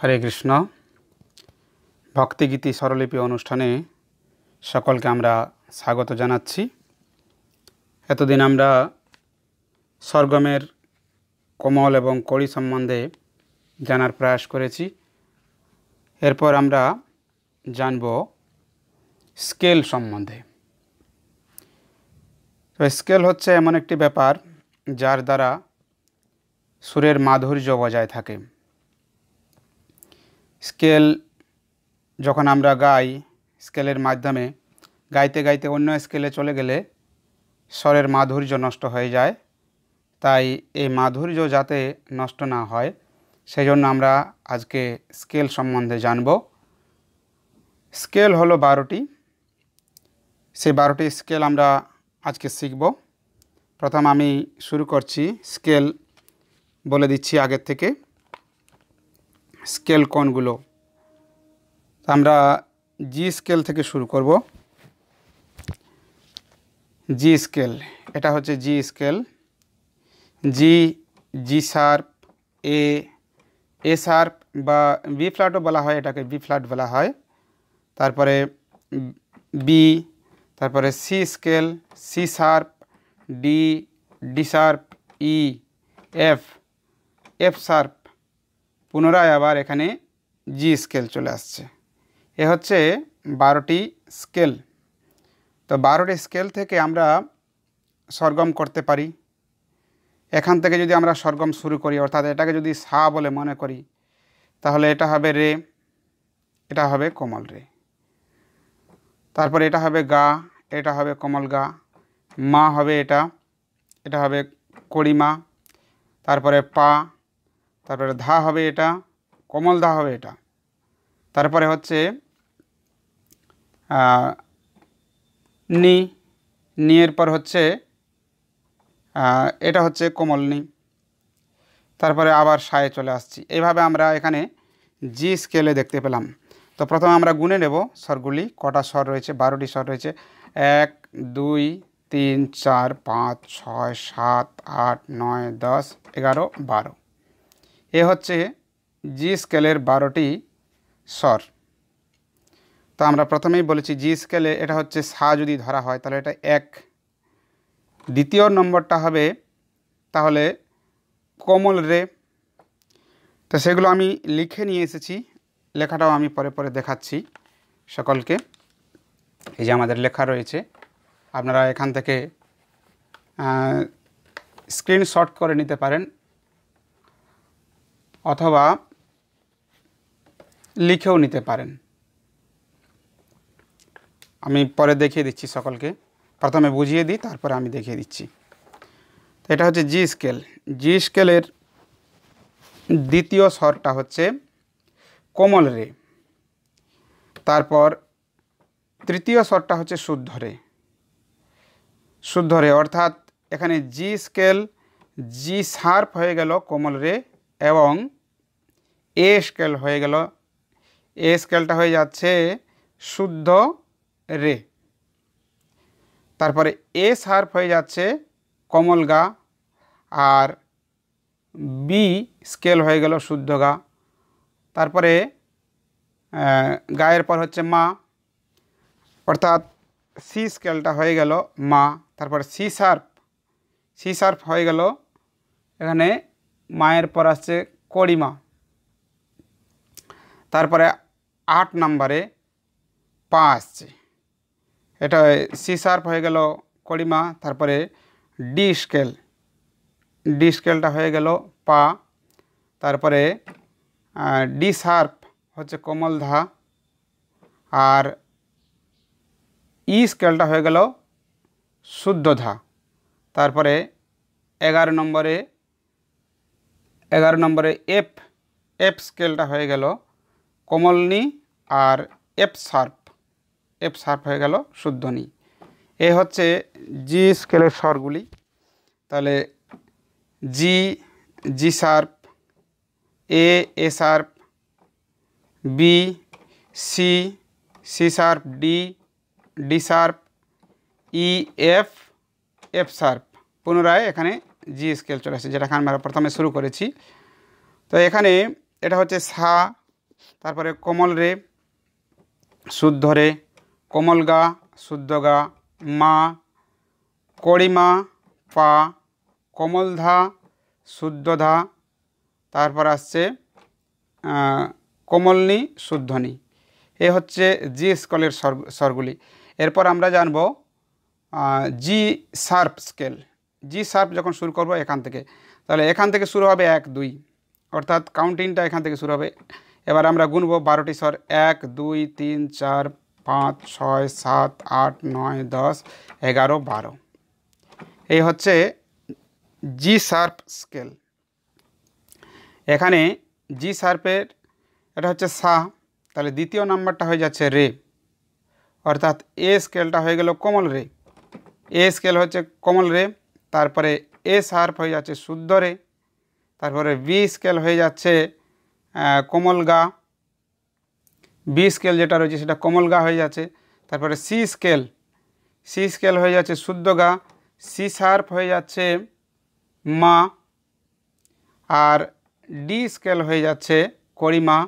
হরে কৃষ্ণ ভক্তিগীতি স্বরলিপি অনুষ্ঠানে সকলকে আমরা স্বাগত জানাচ্ছি এতদিন আমরা স্বর্গমের কোমল এবং কড়ি সম্বন্ধে জানার প্রয়াস করেছি এরপর আমরা জানব স্কেল সম্বন্ধে তো স্কেল হচ্ছে এমন একটি ব্যাপার যার দ্বারা সুরের মাধুর্য বজায় থাকে স্কেল যখন আমরা গাই স্কেলের মাধ্যমে গাইতে গাইতে অন্য স্কেলে চলে গেলে স্বরের মাধুর্য নষ্ট হয়ে যায় তাই এই মাধুর্য যাতে নষ্ট না হয় সেই জন্য আমরা আজকে স্কেল সম্বন্ধে জানব স্কেল হলো বারোটি সেই বারোটি স্কেল আমরা আজকে শিখব প্রথম আমি শুরু করছি স্কেল বলে দিচ্ছি আগের থেকে স্কেল কোনগুলো আমরা জি স্কেল থেকে শুরু করব জি স্কেল এটা হচ্ছে G scale G G sharp A A sharp বা বি ফ্ল্যাটও বলা হয় এটাকে বি ফ্ল্যাট বলা হয় তারপরে বি তারপরে C scale C sharp D D sharp E F F sharp পুনরায় আবার এখানে জি স্কেল চলে আসছে এ হচ্ছে বারোটি স্কেল তো বারোটি স্কেল থেকে আমরা সরগম করতে পারি এখান থেকে যদি আমরা সরগম শুরু করি অর্থাৎ এটাকে যদি সা বলে মনে করি তাহলে এটা হবে রে এটা হবে কোমল রে তারপর এটা হবে গা এটা হবে কোমল গা মা হবে এটা এটা হবে কড়িমা তারপরে পা তারপরে ধা হবে এটা কমল ধা হবে এটা তারপরে হচ্ছে নি নিয়ের পর হচ্ছে এটা হচ্ছে নি তারপরে আবার সায়ে চলে আসছি এইভাবে আমরা এখানে জি স্কেলে দেখতে পেলাম তো প্রথমে আমরা গুনে নেব স্বরগুলি কটা স্বর রয়েছে বারোটি স্বর রয়েছে এক দুই তিন চার পাঁচ ছয় সাত আট নয় দশ এগারো বারো এ হচ্ছে জি স্কেলের বারোটি স্বর তো আমরা প্রথমেই বলেছি জি স্কেলে এটা হচ্ছে সা যদি ধরা হয় তাহলে এটা এক দ্বিতীয় নম্বরটা হবে তাহলে কোমল রে তো সেগুলো আমি লিখে নিয়ে এসেছি লেখাটাও আমি পরে পরে দেখাচ্ছি সকলকে এই যে আমাদের লেখা রয়েছে আপনারা এখান থেকে স্ক্রিনশট করে নিতে পারেন অথবা লিখেও নিতে পারেন আমি পরে দেখিয়ে দিচ্ছি সকলকে প্রথমে বুঝিয়ে দিই তারপরে আমি দেখিয়ে দিচ্ছি এটা হচ্ছে জি স্কেল জি স্কেলের দ্বিতীয় স্বরটা হচ্ছে কোমল রে তারপর তৃতীয় স্বরটা হচ্ছে শুদ্ধ রে শুদ্ধ রে অর্থাৎ এখানে জি স্কেল জি শার্প হয়ে গেল কোমল রে এবং এ স্কেল হয়ে গেল এ স্কেলটা হয়ে যাচ্ছে শুদ্ধ রে তারপরে এ সার্ফ হয়ে যাচ্ছে কমল গা আর বি স্কেল হয়ে গেল শুদ্ধ গা তারপরে গায়ের পর হচ্ছে মা অর্থাৎ সি স্কেলটা হয়ে গেল মা তারপর সি সার্প সি সার্প হয়ে গেল এখানে মায়ের পর আসছে কড়িমা তারপরে আট নম্বরে পা আসছে এটা সি হয়ে গেল কড়িমা তারপরে ডি স্কেল ডি স্কেলটা হয়ে গেল পা তারপরে ডি সার্প হচ্ছে কোমল ধা আর ই e স্কেলটা হয়ে গেল শুদ্ধ ধা তারপরে এগারো নম্বরে এগারো নম্বরে এফ এফ স্কেলটা হয়ে গেল কমলনি আর এফ সার্প এফ সার্প হয়ে গেল শুদ্ধনি এ হচ্ছে জি স্কেলের স্বরগুলি তাহলে G G sharp A A sharp B C C sharp D D sharp E F F sharp পুনরায় এখানে জি স্কেল চলে আসে যেটা আমরা প্রথমে শুরু করেছি তো এখানে এটা হচ্ছে সা তারপরে কোমল রে শুদ্ধ রে কোমল গা শুদ্ধ গা মা কড়িমা পা কোমল ধা শুদ্ধ ধা তারপর আসছে কোমলনি শুদ্ধনি এ হচ্ছে জি স্কলের স্বরগুলি এরপর আমরা জানব G sharp scale G sharp যখন শুরু করব এখান থেকে তাহলে এখান থেকে শুরু হবে এক দুই অর্থাৎ কাউন্টিংটা এখান থেকে শুরু হবে এবার আমরা গুনব বারোটি স্বর এক দুই তিন চার পাঁচ ছয় সাত আট নয় দশ এগারো বারো এই হচ্ছে জি সার্প স্কেল এখানে জি সার্পের এটা হচ্ছে সা তাহলে দ্বিতীয় নাম্বারটা হয়ে যাচ্ছে রে অর্থাৎ এ স্কেলটা হয়ে গেল কমল রে এ স্কেল হচ্ছে কমল রে তারপরে এ সার্প হয়ে যাচ্ছে শুদ্ধ রে তারপরে বি স্কেল হয়ে যাচ্ছে গা বি স্কেল যেটা রয়েছে সেটা গা হয়ে যাচ্ছে তারপরে সি স্কেল সি স্কেল হয়ে যাচ্ছে শুদ্ধ গা সি সার্ফ হয়ে যাচ্ছে মা আর ডি স্কেল হয়ে যাচ্ছে করিমা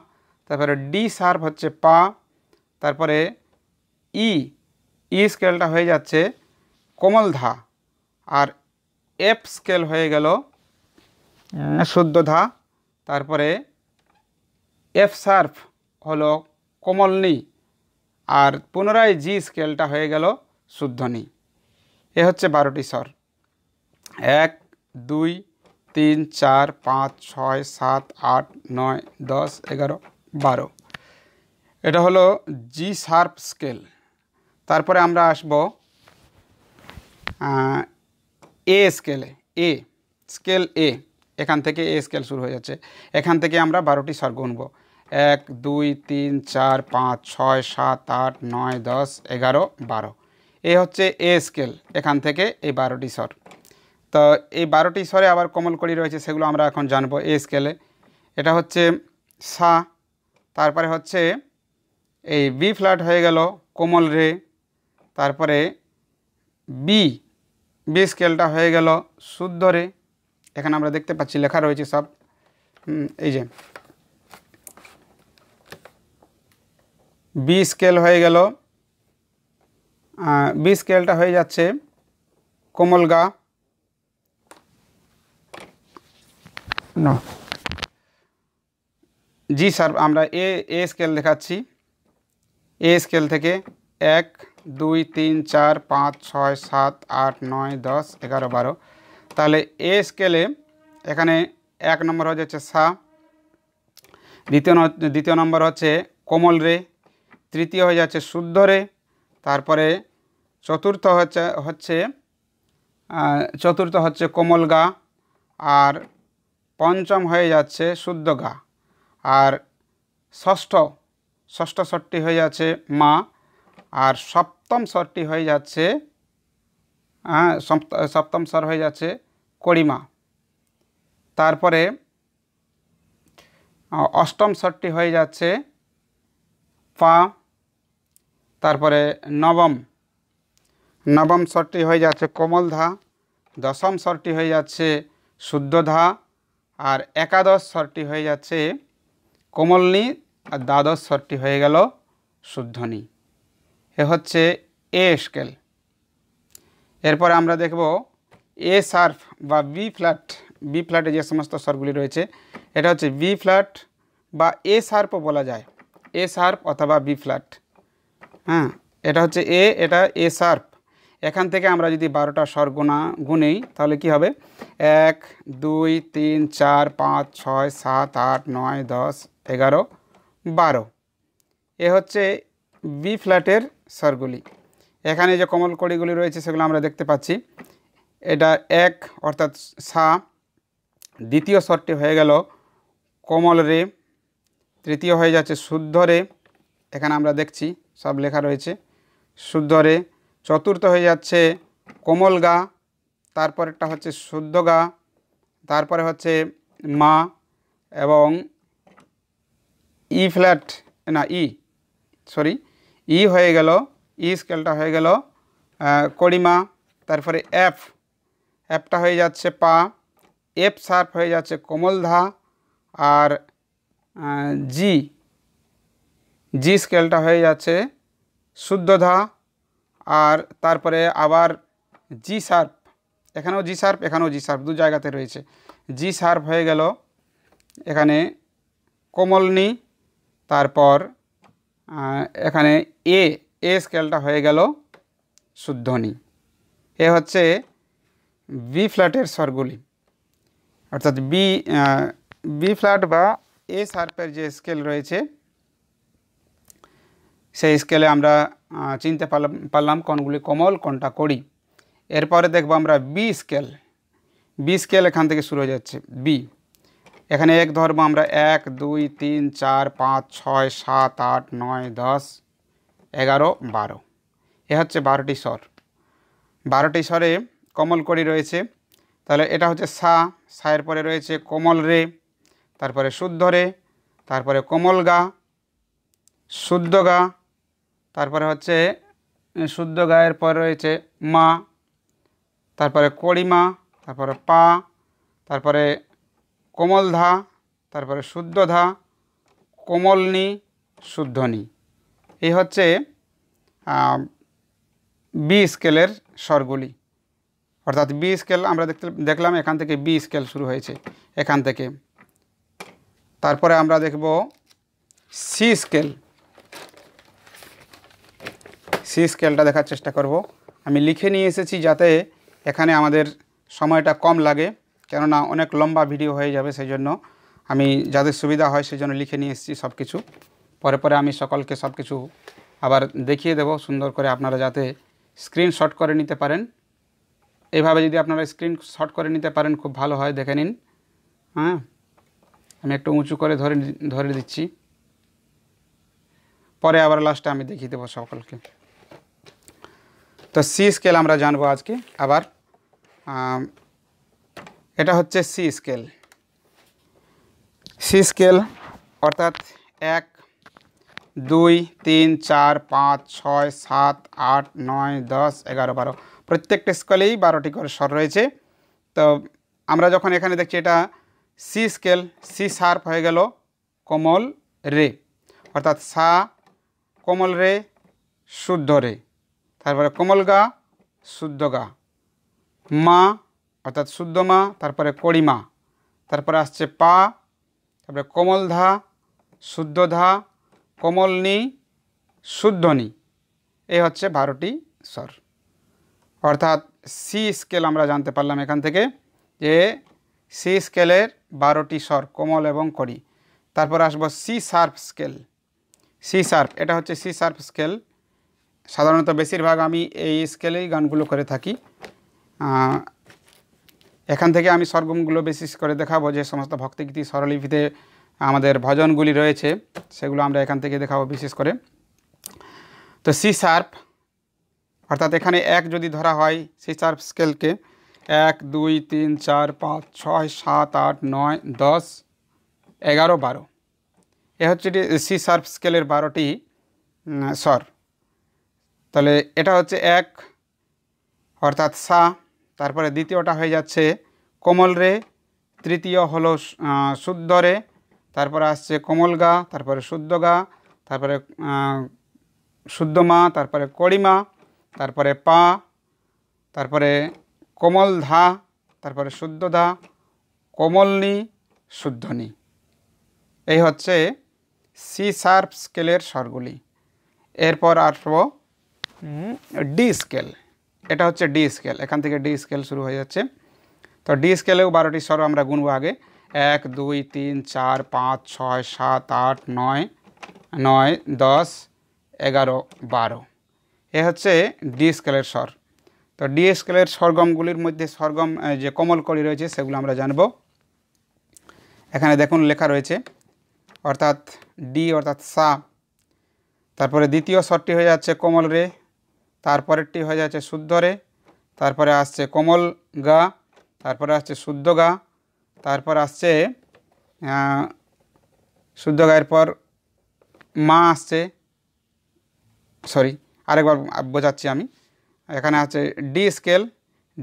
তারপরে ডি সার্ফ হচ্ছে পা তারপরে ই ই স্কেলটা হয়ে যাচ্ছে ধা আর এফ স্কেল হয়ে গেল শুদ্ধ ধা তারপরে এফ সার্ফ হলো কোমলনি আর পুনরায় জি স্কেলটা হয়ে গেল শুদ্ধনি এ হচ্ছে বারোটি স্বর এক দুই তিন চার পাঁচ ছয় সাত আট নয় দশ এগারো বারো এটা হলো জি শার্প স্কেল তারপরে আমরা আসব এ স্কেলে এ স্কেল এ এখান থেকে এ স্কেল শুরু হয়ে যাচ্ছে এখান থেকে আমরা বারোটি স্বর গুনব এক দুই তিন চার পাঁচ ছয় সাত আট নয় দশ এগারো বারো এ হচ্ছে এ স্কেল এখান থেকে এই বারোটি স্বর তো এই বারোটি স্বরে আবার কমলকলি রয়েছে সেগুলো আমরা এখন জানবো এ স্কেলে এটা হচ্ছে সা তারপরে হচ্ছে এই বি ফ্ল্যাট হয়ে গেল কোমল রে তারপরে বি বি স্কেলটা হয়ে গেল শুদ্ধ রে এখানে আমরা দেখতে পাচ্ছি লেখা রয়েছে সব এই যে বি স্কেল হয়ে গেল বি স্কেলটা হয়ে যাচ্ছে কোমল গা জি স্যার আমরা এ এ স্কেল দেখাচ্ছি এ স্কেল থেকে এক দুই তিন চার পাঁচ ছয় সাত আট নয় দশ এগারো বারো তাহলে এ স্কেলে এখানে এক নম্বর হয়ে যাচ্ছে সা দ্বিতীয় দ্বিতীয় নম্বর হচ্ছে কোমল রে তৃতীয় হয়ে যাচ্ছে শুদ্ধরে তারপরে চতুর্থ হচ্ছে হচ্ছে চতুর্থ হচ্ছে কোমল গা আর পঞ্চম হয়ে যাচ্ছে শুদ্ধ গা আর ষষ্ঠ ষষ্ঠ স্বরটি হয়ে যাচ্ছে মা আর সপ্তম স্বরটি হয়ে যাচ্ছে হ্যাঁ সপ্তম স্বর হয়ে যাচ্ছে করিমা তারপরে অষ্টম স্বরটি হয়ে যাচ্ছে পা তারপরে নবম নবম স্বরটি হয়ে যাচ্ছে কোমল ধা দশম স্বরটি হয়ে যাচ্ছে শুদ্ধ ধা আর একাদশ স্বরটি হয়ে যাচ্ছে কোমলনি আর দ্বাদশ স্বরটি হয়ে গেল শুদ্ধনি এ হচ্ছে এ স্কেল এরপর আমরা দেখব এ সার্ফ বা বি ফ্ল্যাট বি ফ্ল্যাটে যে সমস্ত স্বরগুলি রয়েছে এটা হচ্ছে বি ফ্ল্যাট বা এ সার্ফও বলা যায় এ সার্ফ অথবা বি ফ্ল্যাট হ্যাঁ এটা হচ্ছে এ এটা এ সার্প এখান থেকে আমরা যদি বারোটা স্বর গোনা গুনেই তাহলে কি হবে এক দুই তিন চার পাঁচ ছয় সাত আট নয় দশ এগারো বারো এ হচ্ছে বি ফ্ল্যাটের স্বরগুলি এখানে যে কমল কড়িগুলি রয়েছে সেগুলো আমরা দেখতে পাচ্ছি এটা এক অর্থাৎ সা দ্বিতীয় স্বরটি হয়ে গেল কমল রে তৃতীয় হয়ে যাচ্ছে শুদ্ধ রে এখানে আমরা দেখছি সব লেখা রয়েছে শুদ্ধরে চতুর্থ হয়ে যাচ্ছে কোমল গা তারপর হচ্ছে শুদ্ধ গা তারপরে হচ্ছে মা এবং ই ফ্ল্যাট না ই সরি ই হয়ে গেল ই স্কেলটা হয়ে গেল কড়িমা তারপরে এফ এফটা হয়ে যাচ্ছে পা এফ সার্ফ হয়ে যাচ্ছে কোমল ধা আর জি জি স্কেলটা হয়ে যাচ্ছে শুদ্ধধা আর তারপরে আবার জি সার্প এখানেও জি শার্প এখানেও জি সার্প দু জায়গাতে রয়েছে জি শার্প হয়ে গেল এখানে কোমলনি তারপর এখানে এ এ স্কেলটা হয়ে গেল শুদ্ধনি এ হচ্ছে বি ফ্ল্যাটের স্বরগুলি অর্থাৎ বি বি ফ্ল্যাট বা এ সার্পের যে স্কেল রয়েছে সেই স্কেলে আমরা চিনতে পারলাম কোনগুলি কোমল কোনটা করি এরপরে দেখব আমরা বি স্কেল বি স্কেল এখান থেকে শুরু হয়ে যাচ্ছে বি এখানে এক ধরবো আমরা এক দুই তিন চার পাঁচ ছয় সাত আট নয় দশ এগারো বারো এ হচ্ছে বারোটি স্বর বারোটি স্বরে কমল করি রয়েছে তাহলে এটা হচ্ছে সা সায়ের পরে রয়েছে কোমল রে তারপরে শুদ্ধ রে তারপরে কোমল গা শুদ্ধ গা তারপরে হচ্ছে শুদ্ধ গায়ের পর রয়েছে মা তারপরে কড়িমা তারপরে পা তারপরে কোমল ধা তারপরে শুদ্ধ ধা কোমলনি শুদ্ধনি এই হচ্ছে বি স্কেলের স্বরগুলি অর্থাৎ বি স্কেল আমরা দেখতে দেখলাম এখান থেকে বি স্কেল শুরু হয়েছে এখান থেকে তারপরে আমরা দেখব সি স্কেল সি স্কেলটা দেখার চেষ্টা করব আমি লিখে নিয়ে এসেছি যাতে এখানে আমাদের সময়টা কম লাগে কেননা অনেক লম্বা ভিডিও হয়ে যাবে সেই জন্য আমি যাদের সুবিধা হয় সেই জন্য লিখে নিয়ে এসেছি সব কিছু পরে পরে আমি সকলকে সব কিছু আবার দেখিয়ে দেব সুন্দর করে আপনারা যাতে স্ক্রিনশট করে নিতে পারেন এভাবে যদি আপনারা স্ক্রিনশট করে নিতে পারেন খুব ভালো হয় দেখে নিন হ্যাঁ আমি একটু উঁচু করে ধরে ধরে দিচ্ছি পরে আবার লাস্টে আমি দেখিয়ে দেবো সকলকে তো সি স্কেল আমরা জানবো আজকে আবার এটা হচ্ছে সি স্কেল সি স্কেল অর্থাৎ এক দুই তিন চার পাঁচ ছয় সাত আট নয় দশ এগারো বারো প্রত্যেকটা স্কেলেই বারোটি করে স্বর রয়েছে তো আমরা যখন এখানে দেখছি এটা সি স্কেল সি সার্প হয়ে গেল কোমল রে অর্থাৎ সা কোমল রে শুদ্ধ রে তারপরে কোমল গা শুদ্ধ গা মা অর্থাৎ শুদ্ধ মা তারপরে কড়িমা তারপরে আসছে পা তারপরে কোমল ধা শুদ্ধ ধা কোমলনি শুদ্ধনি এ হচ্ছে বারোটি স্বর অর্থাৎ সি স্কেল আমরা জানতে পারলাম এখান থেকে যে সি স্কেলের বারোটি স্বর কোমল এবং করি তারপর আসবো C sharp scale C sharp এটা হচ্ছে সি সার্ফ স্কেল সাধারণত বেশিরভাগ আমি এই স্কেলেই গানগুলো করে থাকি এখান থেকে আমি সরগমগুলো বিশেষ করে দেখাবো যে সমস্ত ভক্তিগীতি স্বরলিপিতে আমাদের ভজনগুলি রয়েছে সেগুলো আমরা এখান থেকে দেখাবো বিশেষ করে তো সি সার্প অর্থাৎ এখানে এক যদি ধরা হয় সি শার্প স্কেলকে এক দুই তিন চার পাঁচ ছয় সাত আট নয় দশ এগারো বারো এ হচ্ছে সি শার্প স্কেলের বারোটি স্বর তাহলে এটা হচ্ছে এক অর্থাৎ সা তারপরে দ্বিতীয়টা হয়ে যাচ্ছে কোমল রে তৃতীয় হলো শুদ্ধ রে তারপরে আসছে কোমল গা তারপরে শুদ্ধ গা তারপরে শুদ্ধ মা তারপরে কড়িমা তারপরে পা তারপরে কোমল ধা তারপরে শুদ্ধ ধা কোমলনি শুদ্ধনি এই হচ্ছে সি সার্প স্কেলের স্বরগুলি এরপর আসবো ডি স্কেল এটা হচ্ছে ডি স্কেল এখান থেকে ডি স্কেল শুরু হয়ে যাচ্ছে তো ডি স্কেলেও বারোটি স্বর আমরা গুনবো আগে এক দুই তিন চার পাঁচ ছয় সাত আট নয় নয় দশ এগারো বারো এ হচ্ছে ডি স্কেলের স্বর তো ডি স্কেলের স্বরগমগুলির মধ্যে স্বরগম যে কোমল কমলকলি রয়েছে সেগুলো আমরা জানব এখানে দেখুন লেখা রয়েছে অর্থাৎ ডি অর্থাৎ সা তারপরে দ্বিতীয় স্বরটি হয়ে যাচ্ছে কোমল রে তারপরেরটি হয়ে যাচ্ছে শুদ্ধ রে তারপরে আসছে কোমল গা তারপরে আসছে শুদ্ধ গা তারপর আসছে শুদ্ধ গায়ের পর মা আসছে সরি আরেকবার বোঝাচ্ছি আমি এখানে আছে ডি স্কেল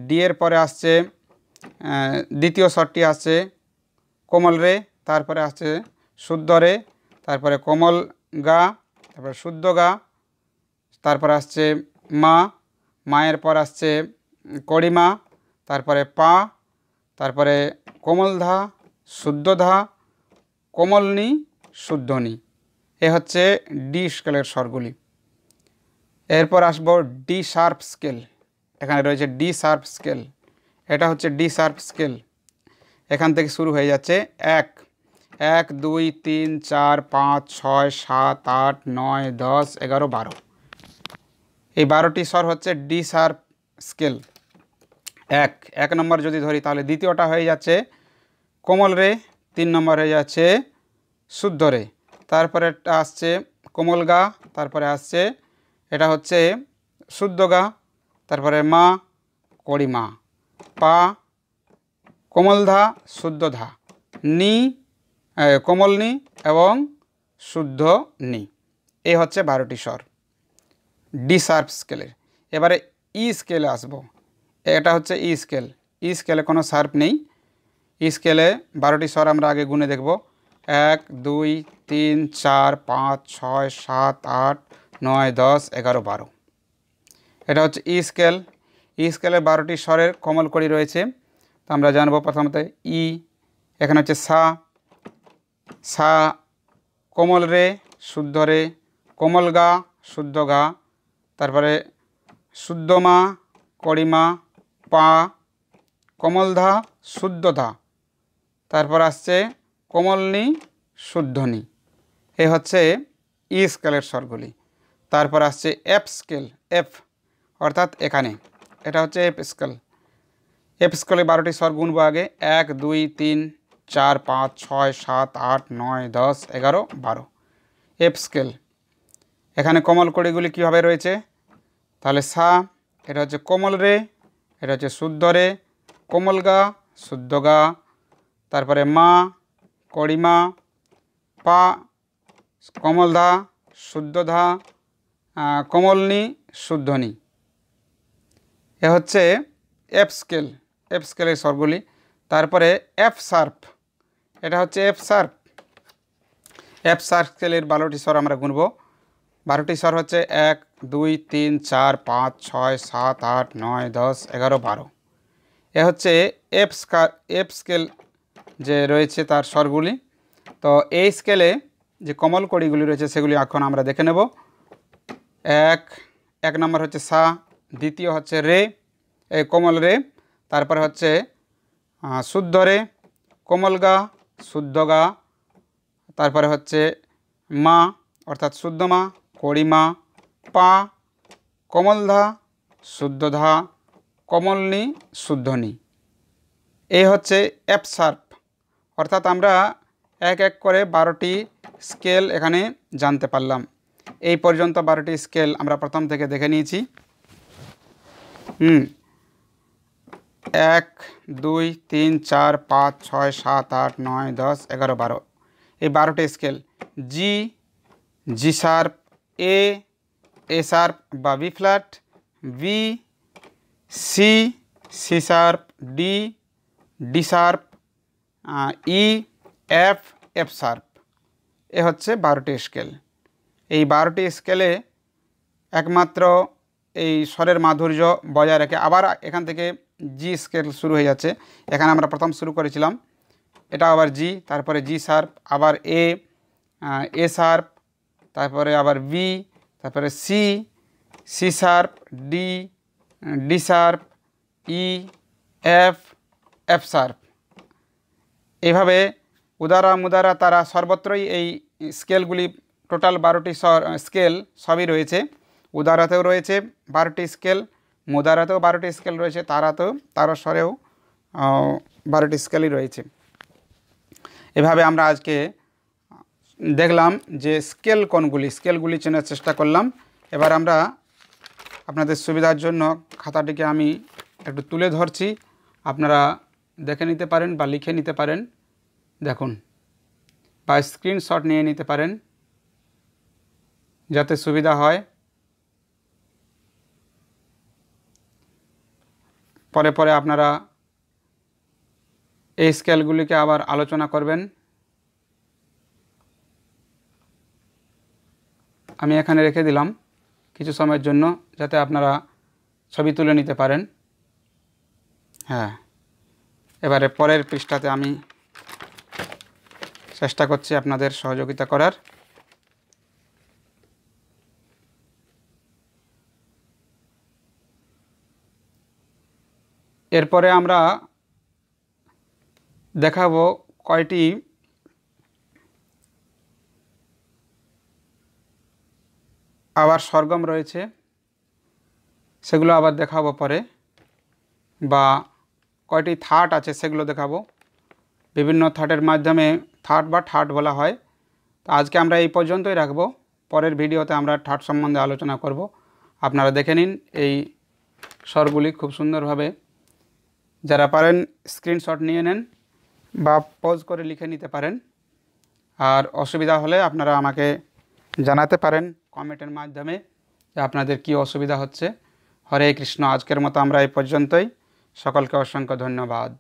ডি এর পরে আসছে দ্বিতীয় স্বরটি আসছে কোমল রে তারপরে আসছে শুদ্ধ রে তারপরে কোমল গা তারপরে শুদ্ধ গা তারপর আসছে মা মায়ের পর আসছে করিমা তারপরে পা তারপরে কোমলধা শুদ্ধধা কোমলনি শুদ্ধনি এ হচ্ছে ডি স্কেলের স্বরগুলি এরপর আসবো ডি শার্প স্কেল এখানে রয়েছে ডি শার্প স্কেল এটা হচ্ছে ডি শার্প স্কেল এখান থেকে শুরু হয়ে যাচ্ছে এক এক দুই তিন চার পাঁচ ছয় সাত আট নয় দশ এগারো বারো এই বারোটি স্বর হচ্ছে ডি সার স্কেল এক এক নম্বর যদি ধরি তাহলে দ্বিতীয়টা হয়ে যাচ্ছে কোমল রে তিন নম্বর হয়ে যাচ্ছে শুদ্ধ রে তারপরে আসছে কোমল গা তারপরে আসছে এটা হচ্ছে শুদ্ধ গা তারপরে মা করিমা পা কোমল ধা শুদ্ধ ধা নি কোমল নি এবং শুদ্ধ নি এই হচ্ছে বারোটি স্বর ডি স্কেলের এবারে ই স্কেলে আসব এটা হচ্ছে ই স্কেল ই স্কেলে কোনো সার্প নেই ই স্কেলে বারোটি স্বর আমরা আগে গুনে দেখব এক দুই তিন চার পাঁচ ছয় সাত আট নয় দশ এগারো বারো এটা হচ্ছে ই স্কেল ই স্কেলে বারোটি স্বরের করি রয়েছে তো আমরা জানবো প্রথমত ই এখানে হচ্ছে সা সা কোমল রে শুদ্ধ রে কোমল গা শুদ্ধ গা তারপরে শুদ্ধমা করিমা পা কমলধা শুদ্ধধা তারপর আসছে কমলনি শুদ্ধনি এ হচ্ছে ই স্কেলের স্বরগুলি তারপর আসছে এফ স্কেল এফ অর্থাৎ এখানে এটা হচ্ছে এফ স্কেল এফ স্কেলে বারোটি স্বর গুনবো আগে এক দুই তিন চার পাঁচ ছয় সাত আট নয় দশ এগারো বারো এফ স্কেল এখানে কমল কড়িগুলি কীভাবে রয়েছে তাহলে সা এটা হচ্ছে কোমল রে এটা হচ্ছে শুদ্ধ রে কোমল গা শুদ্ধ গা তারপরে মা কড়িমা পা কমল ধা শুদ্ধ ধা কমলনি শুদ্ধনি এ হচ্ছে এফ স্কেল এফ স্কেলের স্বরগুলি তারপরে এফ সার্প এটা হচ্ছে এফ সার্প এফ সার্প স্কেলের বারোটি স্বর আমরা গুনব বারোটি স্বর হচ্ছে এক দুই তিন চার পাঁচ ছয় সাত আট নয় দশ এগারো বারো এ হচ্ছে এফ স্কার এফ স্কেল যে রয়েছে তার স্বরগুলি তো এই স্কেলে যে কমল কড়িগুলি রয়েছে সেগুলি এখন আমরা দেখে নেব এক এক নম্বর হচ্ছে সা দ্বিতীয় হচ্ছে রে এই কোমল রে তারপর হচ্ছে শুদ্ধ রে কোমল গা শুদ্ধ গা তারপরে হচ্ছে মা অর্থাৎ শুদ্ধ মা কড়িমা পা কমলধা শুদ্ধধা কমলনি শুদ্ধনি এই হচ্ছে অ্যাপসার্প অর্থাৎ আমরা এক এক করে বারোটি স্কেল এখানে জানতে পারলাম এই পর্যন্ত বারোটি স্কেল আমরা প্রথম থেকে দেখে নিয়েছি হুম এক দুই তিন চার পাঁচ ছয় সাত আট নয় দশ এগারো বারো এই বারোটি scale G G sharp A A sharp বা B flat B C C sharp D D sharp E F F sharp এ হচ্ছে বারোটি স্কেল এই বারোটি স্কেলে একমাত্র এই স্বরের মাধুর্য বজায় রেখে আবার এখান থেকে জি স্কেল শুরু হয়ে যাচ্ছে এখানে আমরা প্রথম শুরু করেছিলাম এটা আবার জি তারপরে জি শার্প আবার এ এ শার্প তারপরে আবার বি তারপরে C C sharp D D sharp E F F sharp এভাবে উদারা মুদারা তারা সর্বত্রই এই স্কেলগুলি টোটাল বারোটি স্কেল সবই রয়েছে উদারাতেও রয়েছে বারোটি স্কেল মুদারাতেও বারোটি স্কেল রয়েছে তারাতেও তার স্বরেও বারোটি স্কেলই রয়েছে এভাবে আমরা আজকে দেখলাম যে স্কেল কোনগুলি স্কেলগুলি চেনার চেষ্টা করলাম এবার আমরা আপনাদের সুবিধার জন্য খাতাটিকে আমি একটু তুলে ধরছি আপনারা দেখে নিতে পারেন বা লিখে নিতে পারেন দেখুন বা স্ক্রিনশট নিয়ে নিতে পারেন যাতে সুবিধা হয় পরে পরে আপনারা এই স্কেলগুলিকে আবার আলোচনা করবেন আমি এখানে রেখে দিলাম কিছু সময়ের জন্য যাতে আপনারা ছবি তুলে নিতে পারেন হ্যাঁ এবারে পরের পৃষ্ঠাতে আমি চেষ্টা করছি আপনাদের সহযোগিতা করার এরপরে আমরা দেখাবো কয়টি আবার সরগম রয়েছে সেগুলো আবার দেখাবো পরে বা কয়টি থার্ট আছে সেগুলো দেখাবো বিভিন্ন থার্টের মাধ্যমে থার্ট বা থার্ট বলা হয় তো আজকে আমরা এই পর্যন্তই রাখবো পরের ভিডিওতে আমরা থার্ট সম্বন্ধে আলোচনা করব আপনারা দেখে নিন এই স্বরগুলি খুব সুন্দরভাবে যারা পারেন স্ক্রিনশট নিয়ে নেন বা পজ করে লিখে নিতে পারেন আর অসুবিধা হলে আপনারা আমাকে জানাতে পারেন কমেন্টের মাধ্যমে যে আপনাদের কি অসুবিধা হচ্ছে হরে কৃষ্ণ আজকের মতো আমরা এই পর্যন্তই সকলকে অসংখ্য ধন্যবাদ